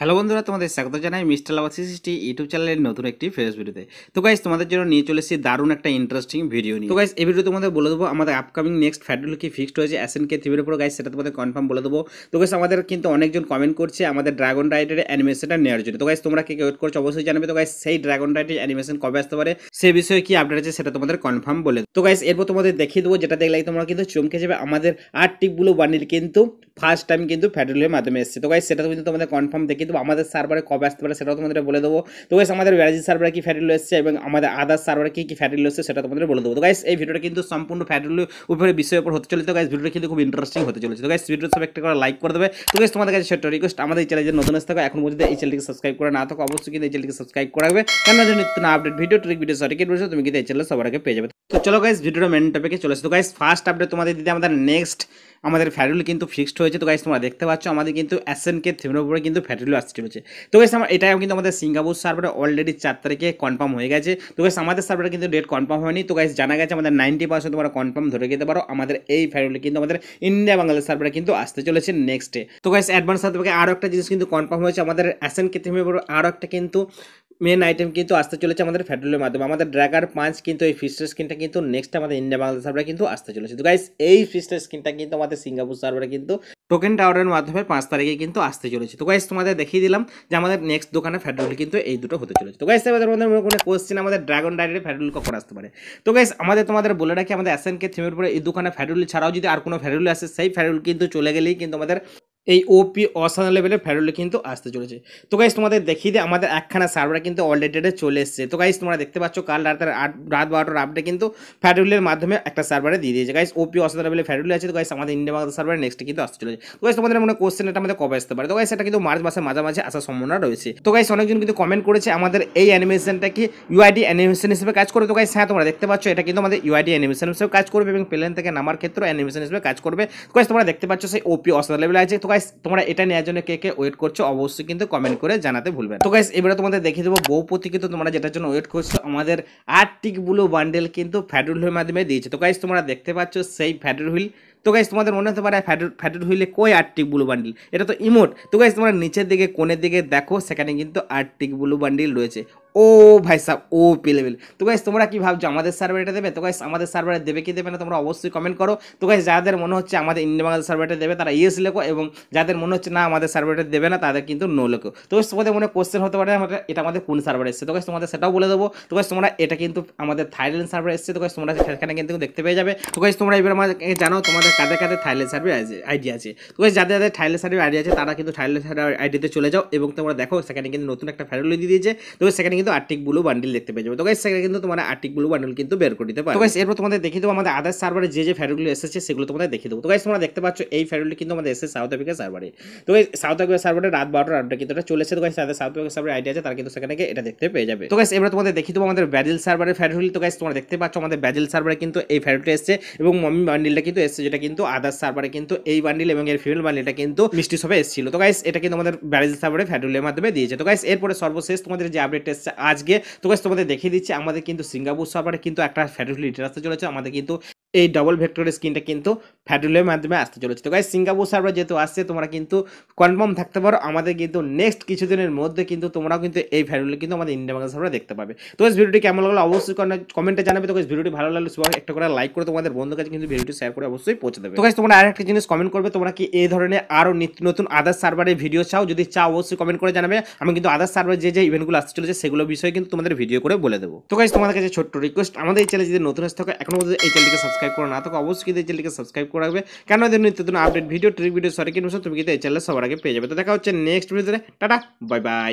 hello বন্ধুরা তোমাদের স্বাগত জানাই mister love three sixty YouTube চ্যানেলের নতুন একটি ফেস ভিডিওতে তো গাইজ তোমাদের জন্য নিয়ে চলেছি দারুণ একটা ইন্টারেস্টিং ভিডিও নিয়ে তো গাইজ এই ভিডিও তোমাদের বলে দেবো আমাদের আপকামিং নেক্সট ফ্যাডুল কি ফিক্সড হয়েছে অ্যাসেন কে থ্রিবির উপর গাইজ সেটা তোমাদের কনফার্ম বলে দেবো তো গাইজ আমাদের কিন্তু অনেকজন কমেন্ট করছে আমাদের ড্রাগন রাইটের অ্যানিমেশনটা নেওয়ার জন্য তো গাইজ তোমরা কে ওয়েট করছো অবশ্যই জানাবে তো গাইজ সেই ড্রাগন রাইটের অ্যানিমেশন কবে আসতে পারে সে বিষয়ে কি আপডেট আছে সেটা তোমাদের কনফার্ম বলে তো গাইজ এরপর তোমাদের দেখিয়ে দেবো যেটা দেখলে তোমরা কিন্তু চমকে যাবে আমাদের আর্টিকগুলো বানিল কিন্তু ফার্স্ট টাইম কিন্তু ফ্যাডুলের মাধ্যমে এসেছে তো গাইজ সেটা কিন্তু তোমাদের কনফার্ম দেখি তো আমাদের সার্ভারে কবে আসতে পারে সেটাও তোমাদের বলে দেবো তো গাইস আমাদের ব্যারাজি সার্ভারে কি ফ্যাটি এসছে এবং আমাদের আদার সার্ভারে কি কি ফ্যাটি এসছে সেটা তোমাদের বলে দেবো তো গাইস এই ভিডিওটা কিন্তু সম্পূর্ণ ফ্যাটি উপরে বিষয়ের উপর হতে চলে তো গাইস ভিডিওটা কিন্তু খুব ইন্টারেস্টিং হতে চলেছে তো গাইস ভিডিও সব একটা করে লাইক করে দেবে তো গাইস তোমাদের কাছে সেটা রিকোয়েস্ট আমাদের এই চ্যানেলে নতুন আসতে এখন পর্যন্ত এই চ্যানেলটিকে সাবস্ক্রাইব করে না থাকো অবশ্যই কিন্তু এই চ্যানেলকে সাবস্ক্রাইব করাবে কেন যে নতুন আপডেট ভিডিও ট্রিক ভিডিও কি বলছো তুমি কিন্তু এই চ্যানেলে সবার আগে পেয়ে যাবে তো চলো গাইস ভিডিওটা মেন টপিকে চলে তো গাইস ফার্স্ট আপডেট তোমাদের দিতে আমাদের নেক্সট আমাদের ফ্যাটুল কিন্তু ফিক্সড হয়েছে তো গাইস তোমরা দেখতে পাচ্ছ আমাদের কিন্তু কে থিমের উপরে কিন্তু ফ্যাটুল আসতে চলেছে তো গাইস আমার এটাও কিন্তু আমাদের সিঙ্গাপুর সার্ভারে অলরেডি চার তারিখে কনফার্ম হয়ে গেছে তো গাইস আমাদের সার্ভারে কিন্তু ডেট কনফার্ম হয়নি তো গাইস জানা গেছে আমাদের নাইনটি পার্সেন্ট তোমরা কনফার্ম ধরে যেতে পারো আমাদের এই ফ্যাটুল কিন্তু আমাদের ইন্ডিয়া বাংলাদেশ সার্ভারে কিন্তু আসতে চলেছে নেক্সট ডে তো গাইস অ্যাডভান্স সার্ভারে আরও একটা জিনিস কিন্তু কনফার্ম হয়েছে আমাদের কে থিমের উপরে আরও একটা কিন্তু মেন আইটেম কিন্তু আসতে চলেছে আমাদের ফেডারেলের মাধ্যমে আমাদের ড্র্যাগার পাঁচ কিন্তু এই ফিস্টার স্কিনটা কিন্তু নেক্সট আমাদের ইন্ডিয়া বাংলাদেশ সার্ভারে কিন্তু আসতে চলেছে তো গাইস এই ফিস্টার স্কিনটা কিন্তু আমাদের সিঙ্গাপুর সার্ভারে কিন্তু টোকেন টাওয়ারের মাধ্যমে পাঁচ তারিখে কিন্তু আসতে চলেছে তো গাইস তোমাদের দেখিয়ে দিলাম যে আমাদের নেক্সট দোকানে ফেডারেল কিন্তু এই দুটো হতে চলেছে তো গাইস তোমাদের মধ্যে কোনো কোশ্চেন আমাদের ড্রাগন ডাইরি ফেডারেল কখন আসতে পারে তো গাইস আমাদের তোমাদের বলে রাখি আমাদের অ্যাসেনকে থিমের উপরে এই দোকানে ফেডারেল ছাড়াও যদি আর কোনো ফেডারেল আসে সেই ফেডারেল কিন্তু চলে গেলেই কিন্তু আমাদের এই ওপি অসাধারণ লেভেলের ফ্যারোলে কিন্তু আসতে চলেছে তো গাইজ তোমাদের দেখিয়ে দিয়ে আমাদের একখানা সার্ভার কিন্তু অলরেডি চলে এসেছে তো গাইজ তোমরা দেখতে পাচ্ছ কাল রাত আট রাত বারোটার আপডেট কিন্তু ফ্যারুলের মাধ্যমে একটা সার্ভারে দিয়ে দিয়েছে গাইজ ওপি অসাধারণ লেভেলের ফ্যারুলে আছে তো গাইজ আমাদের ইন্ডিয়া বাংলা সার্ভারে নেক্সট কিন্তু আসতে চলেছে তো গাইজ তোমাদের মনে কোশ্চেন এটা আমাদের কবে আসতে পারে তো গাইজ সেটা কিন্তু মার্চ মাসের মাঝামাঝি আসার সম্ভাবনা রয়েছে তো গাইজ অনেকজন কিন্তু কমেন্ট করেছে আমাদের এই অ্যানিমেশনটা কি ইউআইডি অ্যানিমেশন হিসেবে কাজ করবে তো গাইজ হ্যাঁ তোমরা দেখতে পাচ্ছ এটা কিন্তু আমাদের ইউআইডি অ্যানিমেশন হিসেবে কাজ করবে এবং প্লেন থেকে নামার ক্ষেত্রে অ্যানিমেশন হিসেবে কাজ করবে তো গাইজ তোমরা দেখতে পাচ্ছ সেই ওপি অসাধারণ লেভেলে আছে তো গাইজ গাইস তোমরা এটা নেওয়ার জন্য কে কে ওয়েট করছো অবশ্যই কিন্তু কমেন্ট করে জানাতে ভুলবে তো গাইস এবারে তোমাদের দেখিয়ে দেবো বহুপতি কিন্তু তোমরা যেটার জন্য ওয়েট করছো আমাদের আর্টিক ব্লু বান্ডেল কিন্তু ফ্যাডুল হুইল মাধ্যমে দিয়েছে তো গাইস তোমরা দেখতে পাচ্ছ সেই ফ্যাডুল হুইল তো গাইস তোমাদের মনে হতে পারে ফ্যাডুল ফ্যাডুল হুইলে কই আর্টিক ব্লু বান্ডিল এটা তো ইমোট তো গাইস তোমরা নিচের দিকে কোণের দিকে দেখো সেখানে কিন্তু আর্টিক ব্লু বান্ডিল রয়েছে ও ভাই সাহ ও পেলে লেভেল তো গাইস তোমরা কি ভাবছো আমাদের সার্ভার এটা দেবে তো গাইস আমাদের সার্ভারে দেবে কি দেবে না তোমরা অবশ্যই কমেন্ট করো তো গাইস যাদের মনে হচ্ছে আমাদের ইন্ডিয়া বাংলাদেশ সার্ভারটা দেবে তারা ইয়েস লেখো এবং যাদের মনে হচ্ছে না আমাদের সার্ভারটা দেবে না তাদের কিন্তু নো লেখো তো গাইস তোমাদের মনে কোশ্চেন হতে পারে এটা আমাদের কোন সার্ভার এসেছে তো গাইস তোমাদের সেটাও বলে দেবো তো গাইস তোমরা এটা কিন্তু আমাদের থাইল্যান্ড সার্ভার এসেছে তো গাইস তোমরা সেখানে কিন্তু দেখতে পেয়ে যাবে তো গাইস তোমরা এবার আমাদের জানো তোমাদের কাদের কাদের থাইল্যান্ড সার্ভে আইডিয়া আছে তো গাইস যাদের যাদের থাইল্যান্ড সার্ভে আইডিয়া আছে তারা কিন্তু থাইল্যান্ড সার্ভার আইডিতে চলে যাও এবং তোমরা দেখো সেখানে কিন্তু নতুন একটা ফ্যারোলি দিয়ে দিয়েছে তো সেখানে কিন্তু আর্টিক ব্লু বান্ডিল দেখতে পেয়ে যাবে তো গাইস সেখানে কিন্তু তোমার আর্টিক ব্লু বান্ডিল কিন্তু বের করে দিতে পারো তো গাইস এরপর তোমাদের দেখিয়ে দেবো আমাদের আদার সার্ভারে যে যে ফ্যারগুলো এসেছে সেগুলো তোমাদের দেখিয়ে দেবো তো গাইস তোমরা দেখতে পাচ্ছ এই ফ্যারগুলো কিন্তু আমাদের এসে সাউথ আফ্রিকা সার্ভারে তো গাইস সাউথ আফ্রিকা সার্ভারে রাত বারোটা আটটা কিন্তু এটা চলেছে তো গাইস সাউথ আফ্রিকা সার্ভারে আইডিয়া আছে তারা কিন্তু সেখানে এটা দেখতে পেয়ে যাবে তো গাইস এবার তোমাদের দেখিয়ে দেবো আমাদের ব্যাজেল সার্ভারে ফ্যারগুলি তো গাইস তোমরা দেখতে পাচ্ছ আমাদের ব্যাজেল সার্ভারে কিন্তু এই ফ্যারগুলি এসেছে এবং মমি বান্ডিলটা কিন্তু এসেছে যেটা কিন্তু আদার সার্ভারে কিন্তু এই বান্ডিল এবং এর ফিমেল বান্ডিলটা কিন্তু মিষ্টি সবে এসেছিল তো গাইস এটা কিন্তু আমাদের ব্যাজেল সার্ভারে ফ্যারগুলির মাধ্যমে দিয়েছে তো গাইস এরপরে সর্বশেষ তোমাদের যে আপডেট এসেছে আজকে তো গাছ তোমাদের দেখিয়ে দিচ্ছি আমাদের কিন্তু সিঙ্গাপুর সার্ভারে কিন্তু একটা ফ্যাটালিটি আসতে চলেছে আমাদের কিন্তু এই ডবল ভেক্টরের স্ক্রিনটা কিন্তু ফ্যাডুলের মাধ্যমে আসতে চলেছে তো গাই সিঙ্গাপুর সার্ভার যেহেতু আসছে তোমরা কিন্তু কনফার্ম থাকতে পারো আমাদের কিন্তু নেক্সট কিছুদিনের মধ্যে কিন্তু তোমরাও কিন্তু এই ফ্যাডুলে কিন্তু আমাদের ইন্ডিয়া বাংলা সার্ভার দেখতে পাবে তো ভিডিওটি কেমন লাগলো অবশ্যই কমেন্টে জানাবে তো ভিডিওটি ভালো লাগলো সবাই একটা করে লাইক করে তোমাদের বন্ধুর কাছে কিন্তু ভিডিওটি শেয়ার করে অবশ্যই পৌঁছে দেবে তো গাই তোমরা আরেকটা জিনিস কমেন্ট করবে তোমরা কি এই ধরনের আরও নিত্য নতুন আদার সার্ভারের ভিডিও চাও যদি চাও অবশ্যই কমেন্ট করে জানাবে আমি কিন্তু আদার সার্ভার যে যে ইভেন্টগুলো আসতে চলেছে সেগুলো বিষয়ে কিন্তু তোমাদের ভিডিও করে বলে দেবো তো গাই তোমাদের কাছে ছোট্ট রিকোয়েস্ট আমাদের এই চ্যানেল যদি নতুন আসতে থাকে এখনো এই চ্যানেলটিকে সাবস্ক্রাইব সাবস্ক্রাইব করো না থাকো অবশ্যই কিন্তু এই চ্যানেলকে সাবস্ক্রাইব করে রাখবে কেন এদের নিত্য নতুন update video trick video sorry কিন্তু তুমি কিন্তু এই চ্যানেলে সবার আগে পেয়ে যাবে তো দেখা হচ্ছে নেক্সট ভিডিওতে টাটা বাই বাই